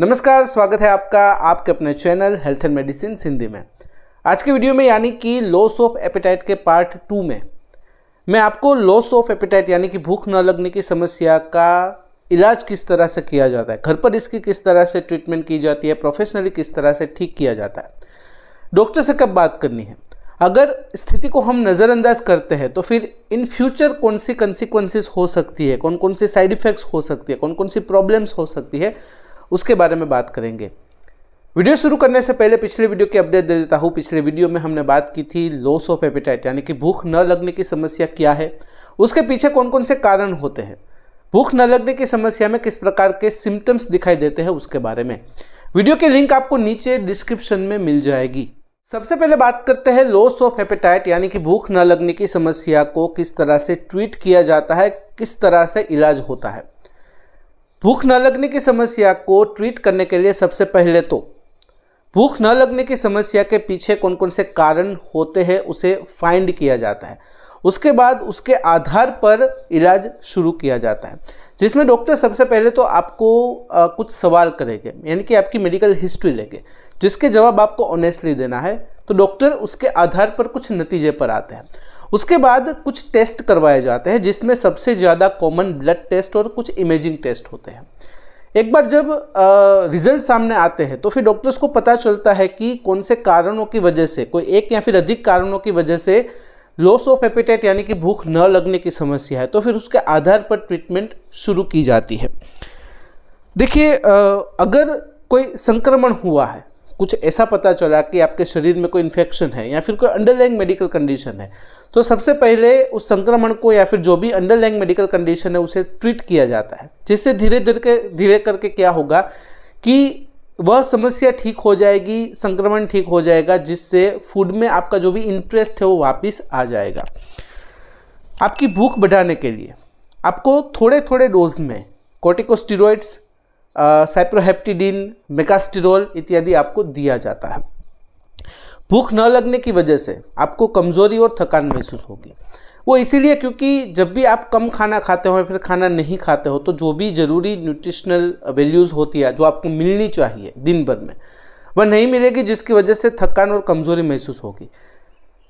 नमस्कार स्वागत है आपका आपके अपने channel health and medicine Hindi में आज के वीडियो में यानी कि लॉस ऑफ एपेटाइट के पार्ट टू में मैं आपको लॉस ऑफ एपेटाइट यानी कि भूख न लगने की समस्या का इलाज किस तरह से किया जाता है घर पर इसकी किस तरह से ट्रीटमेंट की जाती है प्रोफेशनली किस तरह से ठीक किया जाता है डॉक्टर से कब बात करनी है अगर स्थिति को हम नज़रअंदाज करते हैं तो फिर इन फ्यूचर कौन सी कंसिक्वेंसेस हो सकती है कौन कौन सी साइड इफ़ेक्ट्स हो सकती है कौन कौन सी प्रॉब्लम्स हो सकती है उसके बारे में बात करेंगे वीडियो शुरू करने से पहले पिछले वीडियो की अपडेट दे देता हूँ पिछले वीडियो में हमने बात की थी लॉस ऑफ एपिटाइट यानी कि भूख न लगने की समस्या क्या है उसके पीछे कौन कौन से कारण होते हैं भूख न लगने की समस्या में किस प्रकार के सिम्टम्स दिखाई देते हैं उसके बारे में वीडियो की लिंक आपको नीचे डिस्क्रिप्शन में मिल जाएगी सबसे पहले बात करते हैं लॉस ऑफ हेपेटाइट यानी कि भूख न लगने की समस्या को किस तरह से ट्रीट किया जाता है किस तरह से इलाज होता है भूख न लगने की समस्या को ट्रीट करने के लिए सबसे पहले तो भूख न लगने की समस्या के पीछे कौन कौन से कारण होते हैं उसे फाइंड किया जाता है उसके बाद उसके आधार पर इलाज शुरू किया जाता है जिसमें डॉक्टर सबसे पहले तो आपको आ, कुछ सवाल करेंगे यानी कि आपकी मेडिकल हिस्ट्री लेंगे जिसके जवाब आपको ऑनेस्टली देना है तो डॉक्टर उसके आधार पर कुछ नतीजे पर आते हैं उसके बाद कुछ टेस्ट करवाए जाते हैं जिसमें सबसे ज़्यादा कॉमन ब्लड टेस्ट और कुछ इमेजिंग टेस्ट होते हैं एक बार जब रिजल्ट सामने आते हैं तो फिर डॉक्टर्स को पता चलता है कि कौन से कारणों की वजह से कोई एक या फिर अधिक कारणों की वजह से लॉस ऑफ एपेटाइट यानी कि भूख न लगने की समस्या है तो फिर उसके आधार पर ट्रीटमेंट शुरू की जाती है देखिए अगर कोई संक्रमण हुआ है कुछ ऐसा पता चला कि आपके शरीर में कोई इन्फेक्शन है या फिर कोई अंडरलाइंग मेडिकल कंडीशन है तो सबसे पहले उस संक्रमण को या फिर जो भी अंडरलाइंग मेडिकल कंडीशन है उसे ट्रीट किया जाता है जिससे धीरे धीरे के धीरे करके क्या होगा कि वह समस्या ठीक हो जाएगी संक्रमण ठीक हो जाएगा जिससे फूड में आपका जो भी इंटरेस्ट है वो वापस आ जाएगा आपकी भूख बढ़ाने के लिए आपको थोड़े थोड़े डोज में कोटिकोस्टीरोइड्स साइप्रोहेप्टिडिन मेकास्टिरोल इत्यादि आपको दिया जाता है भूख न लगने की वजह से आपको कमज़ोरी और थकान महसूस होगी वो इसीलिए क्योंकि जब भी आप कम खाना खाते हो या फिर खाना नहीं खाते हो तो जो भी ज़रूरी न्यूट्रिशनल वैल्यूज़ होती है जो आपको मिलनी चाहिए दिन भर में वह नहीं मिलेगी जिसकी वजह से थकान और कमज़ोरी महसूस होगी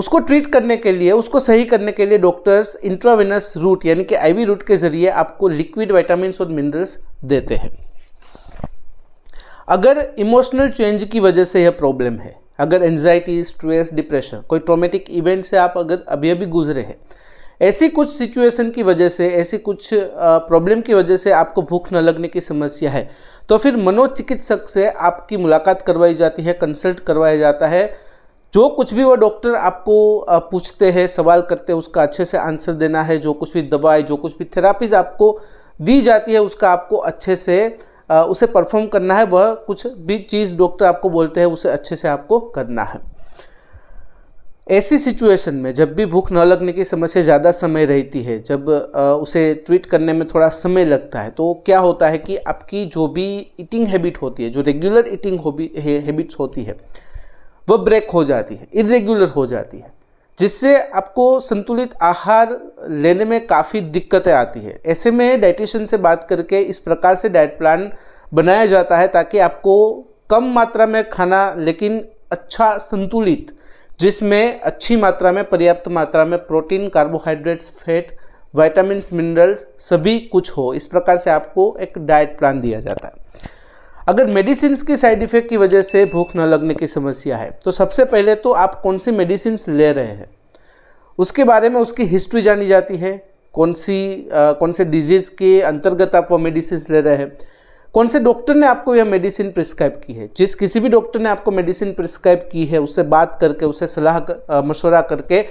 उसको ट्रीट करने के लिए उसको सही करने के लिए डॉक्टर्स इंट्रावेनस रूट यानी कि आईवी रूट के ज़रिए आपको लिक्विड विटामिन और मिनरल्स देते हैं अगर इमोशनल चेंज की वजह से यह प्रॉब्लम है अगर एनजाइटी स्ट्रेस डिप्रेशन कोई ट्रोमेटिक इवेंट से आप अगर अभी अभी गुजरे हैं ऐसी कुछ सिचुएशन की वजह से ऐसी कुछ प्रॉब्लम की वजह से आपको भूख न लगने की समस्या है तो फिर मनोचिकित्सक से आपकी मुलाकात करवाई जाती है कंसल्ट करवाया जाता है जो कुछ भी वो डॉक्टर आपको पूछते हैं सवाल करते हैं उसका अच्छे से आंसर देना है जो कुछ भी दवाई जो कुछ भी थेरापीज आपको दी जाती है उसका आपको अच्छे से उसे परफॉर्म करना है वह कुछ भी चीज़ डॉक्टर आपको बोलते हैं उसे अच्छे से आपको करना है ऐसी सिचुएशन में जब भी भूख न लगने की समस्या ज़्यादा समय रहती है जब उसे ट्रीट करने में थोड़ा समय लगता है तो क्या होता है कि आपकी जो भी ईटिंग हैबिट होती है जो रेगुलर ईटिंग हैबिट्स होती है वह ब्रेक हो जाती है इरेगुलर हो जाती है जिससे आपको संतुलित आहार लेने में काफ़ी दिक्कतें आती है ऐसे में डाइटिशियन से बात करके इस प्रकार से डाइट प्लान बनाया जाता है ताकि आपको कम मात्रा में खाना लेकिन अच्छा संतुलित जिसमें अच्छी मात्रा में पर्याप्त मात्रा में protein carbohydrates fat vitamin minerals सभी कुछ हो इस प्रकार से आपको एक डाइट प्लान दिया जाता है अगर मेडिसिन की साइड इफेक्ट की वजह से भूख न लगने की समस्या है तो सबसे पहले तो आप कौन सी मेडिसिन ले रहे हैं उसके बारे में उसकी हिस्ट्री जानी जाती है कौन सी आ, कौन से डिजीज़ के अंतर्गत आप वो मेडिसिन ले रहे हैं कौन से डॉक्टर ने आपको यह मेडिसिन प्रिस्क्राइब की है जिस किसी भी डॉक्टर ने आपको मेडिसिन प्रिस्क्राइब की है उससे बात करके उससे सलाह कर, मशवरा करके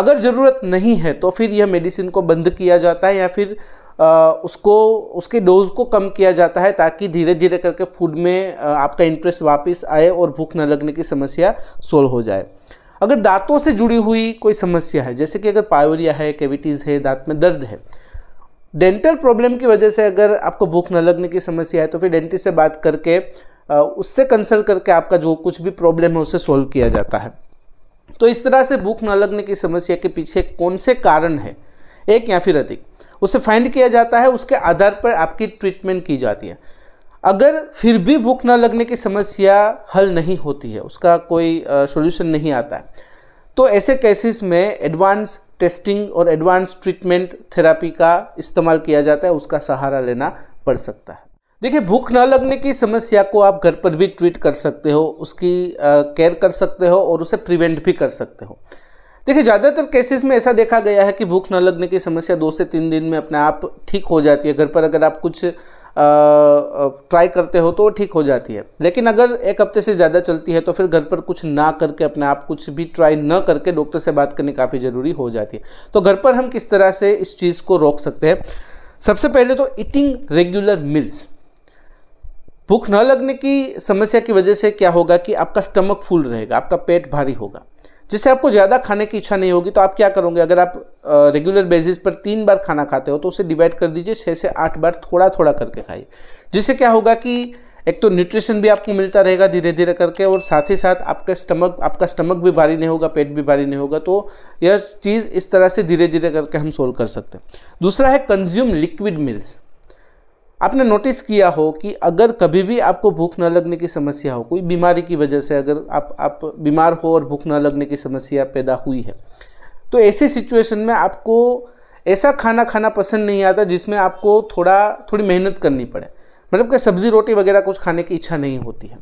अगर ज़रूरत नहीं है तो फिर यह मेडिसिन को बंद किया जाता है या फिर आ, उसको उसके डोज को कम किया जाता है ताकि धीरे धीरे करके फूड में आपका इंटरेस्ट वापस आए और भूख न लगने की समस्या सोल्व हो जाए अगर दांतों से जुड़ी हुई कोई समस्या है जैसे कि अगर पायोरिया है कैविटीज़ है दांत में दर्द है डेंटल प्रॉब्लम की वजह से अगर आपको भूख न लगने की समस्या है तो फिर डेंटिस्ट से बात करके उससे कंसल्ट करके आपका जो कुछ भी प्रॉब्लम है उसे सॉल्व किया जाता है तो इस तरह से भूख न लगने की समस्या के पीछे कौन से कारण है एक या फिर अधिक उसे फाइंड किया जाता है उसके आधार पर आपकी ट्रीटमेंट की जाती है अगर फिर भी भूख ना लगने की समस्या हल नहीं होती है उसका कोई सोल्यूशन नहीं आता है तो ऐसे केसेस में एडवांस टेस्टिंग और एडवांस ट्रीटमेंट थेरापी का इस्तेमाल किया जाता है उसका सहारा लेना पड़ सकता है देखिए भूख ना लगने की समस्या को आप घर पर भी ट्रीट कर सकते हो उसकी केयर कर सकते हो और उसे प्रिवेंट भी कर सकते हो देखिए ज़्यादातर केसेस में ऐसा देखा गया है कि भूख न लगने की समस्या दो से तीन दिन में अपने आप ठीक हो जाती है घर पर अगर आप कुछ ट्राई करते हो तो ठीक हो जाती है लेकिन अगर एक हफ्ते से ज़्यादा चलती है तो फिर घर पर कुछ ना करके अपने आप कुछ भी ट्राई न करके डॉक्टर से बात करनी काफ़ी ज़रूरी हो जाती है तो घर पर हम किस तरह से इस चीज़ को रोक सकते हैं सबसे पहले तो ईटिंग रेगुलर मील्स भूख न लगने की समस्या की वजह से क्या होगा कि आपका स्टमक फुल रहेगा आपका पेट भारी होगा जिससे आपको ज़्यादा खाने की इच्छा नहीं होगी तो आप क्या करोगे अगर आप रेगुलर बेसिस पर तीन बार खाना खाते हो तो उसे डिवाइड कर दीजिए छः से आठ बार थोड़ा थोड़ा करके खाइए जिससे क्या होगा कि एक तो न्यूट्रिशन भी आपको मिलता रहेगा धीरे धीरे करके और साथ ही साथ आपका स्टमक आपका स्टमक भी भारी नहीं होगा पेट भी भारी नहीं होगा तो यह चीज़ इस तरह से धीरे धीरे करके हम सोल्व कर सकते हैं दूसरा है कंज्यूम लिक्विड मिल्स आपने नोटिस किया हो कि अगर कभी भी आपको भूख न लगने की समस्या हो कोई बीमारी की वजह से अगर आप आप बीमार हो और भूख न लगने की समस्या पैदा हुई है तो ऐसे सिचुएशन में आपको ऐसा खाना खाना पसंद नहीं आता जिसमें आपको थोड़ा थोड़ी मेहनत करनी पड़े मतलब कि सब्ज़ी रोटी वगैरह कुछ खाने की इच्छा नहीं होती है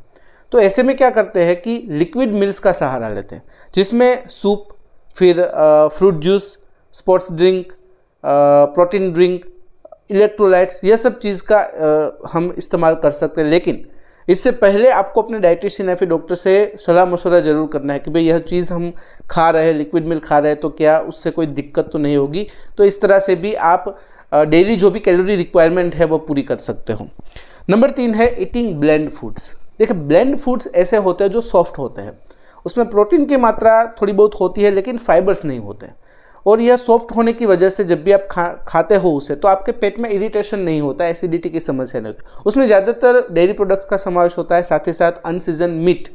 तो ऐसे में क्या करते हैं कि लिक्विड मिल्स का सहारा लेते हैं जिसमें सूप फिर fruit juice sports drink protein drink electrolytes यह सब चीज़ का आ, हम इस्तेमाल कर सकते हैं लेकिन इससे पहले आपको अपने डायटिशियन या फिर डॉक्टर से सलाह मशवरा ज़रूर करना है कि भाई यह चीज़ हम खा रहे हैं लिक्विड मिल्क खा रहे हैं तो क्या उससे कोई दिक्कत तो नहीं होगी तो इस तरह से भी आप डेली जो भी कैलोरी रिक्वायरमेंट है वो पूरी कर सकते हो नंबर तीन है ईटिंग ब्लेंड फूड्स देखिए ब्लेंड फूड्स ऐसे होते हैं जो सॉफ्ट होते हैं उसमें प्रोटीन की मात्रा थोड़ी बहुत होती है लेकिन फाइबर्स नहीं होते हैं और यह सॉफ्ट होने की वजह से जब भी आप खा खाते हो उसे तो आपके पेट में इरिटेशन नहीं होता एसिडिटी की समस्या नहीं होती उसमें ज़्यादातर डेयरी प्रोडक्ट्स का समावेश होता है साथ ही साथ unseasoned meat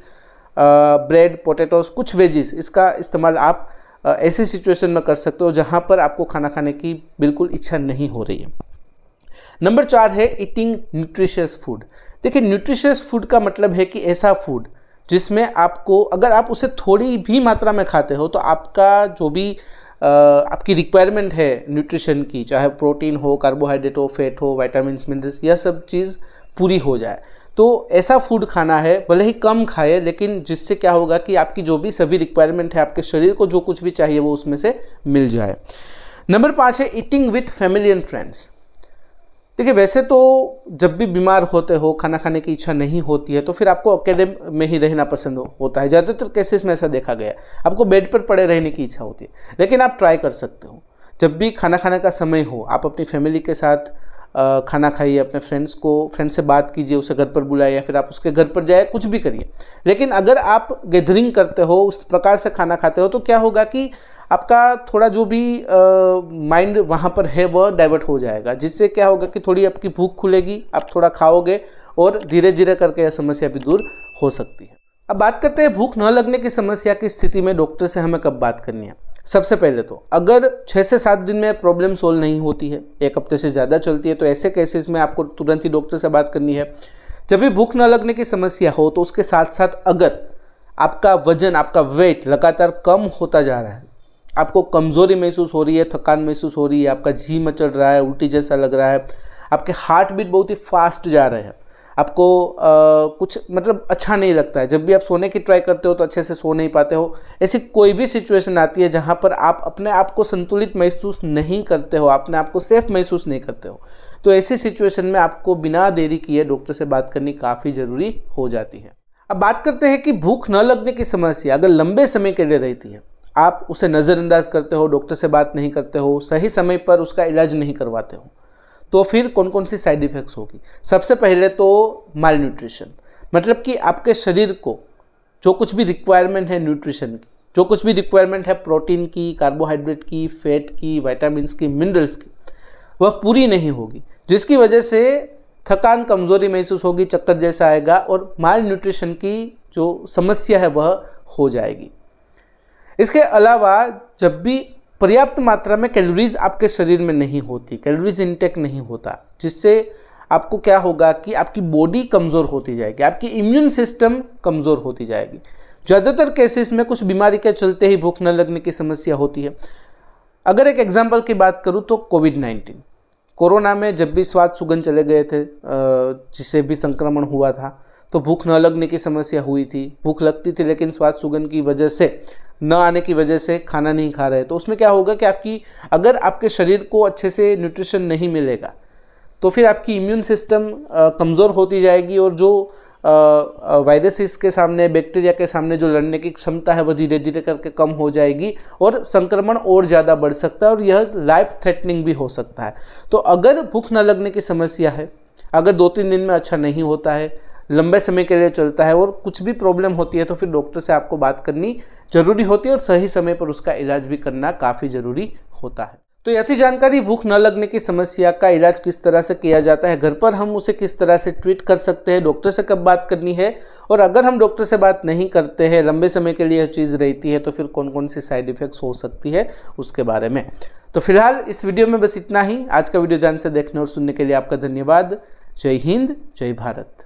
bread potatoes veggies वेजिस इसका इस्तेमाल आप ऐसी सिचुएशन में कर सकते हो जहाँ पर आपको खाना खाने की बिल्कुल इच्छा नहीं हो रही है नंबर चार है ईटिंग न्यूट्रिशियस फूड देखिए न्यूट्रिशियस फूड का मतलब है कि ऐसा फूड जिसमें आपको अगर आप उसे थोड़ी भी मात्रा में खाते हो तो आपका जो भी आपकी रिक्वायरमेंट है न्यूट्रिशन की चाहे प्रोटीन हो कार्बोहाइड्रेट हो फैट हो वाइटामिन मिनरल्स यह सब चीज़ पूरी हो जाए तो ऐसा फूड खाना है भले ही कम खाए लेकिन जिससे क्या होगा कि आपकी जो भी सभी रिक्वायरमेंट है आपके शरीर को जो कुछ भी चाहिए वो उसमें से मिल जाए नंबर पाँच है eating with family and friends देखिए वैसे तो जब भी बीमार होते हो खाना खाने की इच्छा नहीं होती है तो फिर आपको अकेडम में ही रहना पसंद होता है ज़्यादातर केसेस में ऐसा देखा गया आपको बेड पर पड़े रहने की इच्छा होती है लेकिन आप ट्राई कर सकते हो जब भी खाना खाने का समय हो आप अपनी फैमिली के साथ खाना खाइए अपने फ्रेंड्स को फ्रेंड से बात कीजिए उसे घर पर बुलाए या फिर आप उसके घर पर जाए कुछ भी करिए लेकिन अगर आप गैदरिंग करते हो उस प्रकार से खाना खाते हो तो क्या होगा कि आपका थोड़ा जो भी माइंड वहाँ पर है वह डाइवर्ट हो जाएगा जिससे क्या होगा कि थोड़ी आपकी भूख खुलेगी आप थोड़ा खाओगे और धीरे धीरे करके यह समस्या भी दूर हो सकती है अब बात करते हैं भूख न लगने की समस्या की स्थिति में डॉक्टर से हमें कब बात करनी है सबसे पहले तो अगर छः से सात दिन में प्रॉब्लम सोल्व नहीं होती है एक हफ्ते से ज़्यादा चलती है तो ऐसे केसेस में आपको तुरंत ही डॉक्टर से बात करनी है जब भी भूख न लगने की समस्या हो तो उसके साथ साथ अगर आपका वजन आपका वेट लगातार कम होता जा रहा है आपको कमज़ोरी महसूस हो रही है थकान महसूस हो रही है आपका जी मचल रहा है उल्टी जैसा लग रहा है आपके हार्ट बीट बहुत ही फास्ट जा रहे हैं आपको आ, कुछ मतलब अच्छा नहीं लगता है जब भी आप सोने की ट्राई करते हो तो अच्छे से सो नहीं पाते हो ऐसी कोई भी सिचुएशन आती है जहाँ पर आप अपने आप को संतुलित महसूस नहीं करते हो अपने आप को सेफ महसूस नहीं करते हो तो ऐसी सिचुएशन में आपको बिना देरी किए डॉक्टर से बात करनी काफ़ी ज़रूरी हो जाती है अब बात करते हैं कि भूख न लगने की समस्या अगर लंबे समय के लिए रहती है आप उसे नज़रअंदाज करते हो डॉक्टर से बात नहीं करते हो सही समय पर उसका इलाज नहीं करवाते हो तो फिर कौन कौन सी साइड इफ़ेक्ट्स होगी सबसे पहले तो माल न्यूट्रिशन मतलब कि आपके शरीर को जो कुछ भी रिक्वायरमेंट है न्यूट्रिशन की जो कुछ भी रिक्वायरमेंट है प्रोटीन की कार्बोहाइड्रेट की फैट की वाइटामस की मिनरल्स की वह पूरी नहीं होगी जिसकी वजह से थकान कमज़ोरी महसूस होगी चक्कर जैसा आएगा और माल न्यूट्रिशन की जो समस्या है वह हो जाएगी इसके अलावा जब भी पर्याप्त मात्रा में कैलोरीज आपके शरीर में नहीं होती कैलोरीज इंटेक नहीं होता जिससे आपको क्या होगा कि आपकी बॉडी कमज़ोर होती जाएगी आपकी इम्यून सिस्टम कमज़ोर होती जाएगी ज़्यादातर केसेस में कुछ बीमारी के चलते ही भूख न लगने की समस्या होती है अगर एक एग्जाम्पल की बात करूँ तो कोविड नाइन्टीन कोरोना में जब भी स्वाद सुगंध चले गए थे जिसे भी संक्रमण हुआ था तो भूख न लगने की समस्या हुई थी भूख लगती थी लेकिन स्वाद सुगंध की वजह से न आने की वजह से खाना नहीं खा रहे तो उसमें क्या होगा कि आपकी अगर आपके शरीर को अच्छे से न्यूट्रिशन नहीं मिलेगा तो फिर आपकी इम्यून सिस्टम कमज़ोर होती जाएगी और जो वायरसेस के सामने बैक्टीरिया के सामने जो लड़ने की क्षमता है वो धीरे धीरे करके कम हो जाएगी और संक्रमण और ज़्यादा बढ़ सकता है और यह लाइफ थ्रेटनिंग भी हो सकता है तो अगर भूख न लगने की समस्या है अगर दो तीन दिन में अच्छा नहीं होता है लंबे समय के लिए चलता है और कुछ भी प्रॉब्लम होती है तो फिर डॉक्टर से आपको बात करनी ज़रूरी होती है और सही समय पर उसका इलाज भी करना काफ़ी ज़रूरी होता है तो थी जानकारी भूख न लगने की समस्या का इलाज किस तरह से किया जाता है घर पर हम उसे किस तरह से ट्रीट कर सकते हैं डॉक्टर से कब बात करनी है और अगर हम डॉक्टर से बात नहीं करते हैं लंबे समय के लिए यह चीज़ रहती है तो फिर कौन कौन सी साइड इफ़ेक्ट्स हो सकती है उसके बारे में तो फिलहाल इस वीडियो में बस इतना ही आज का वीडियो ध्यान से देखने और सुनने के लिए आपका धन्यवाद जय हिंद जय भारत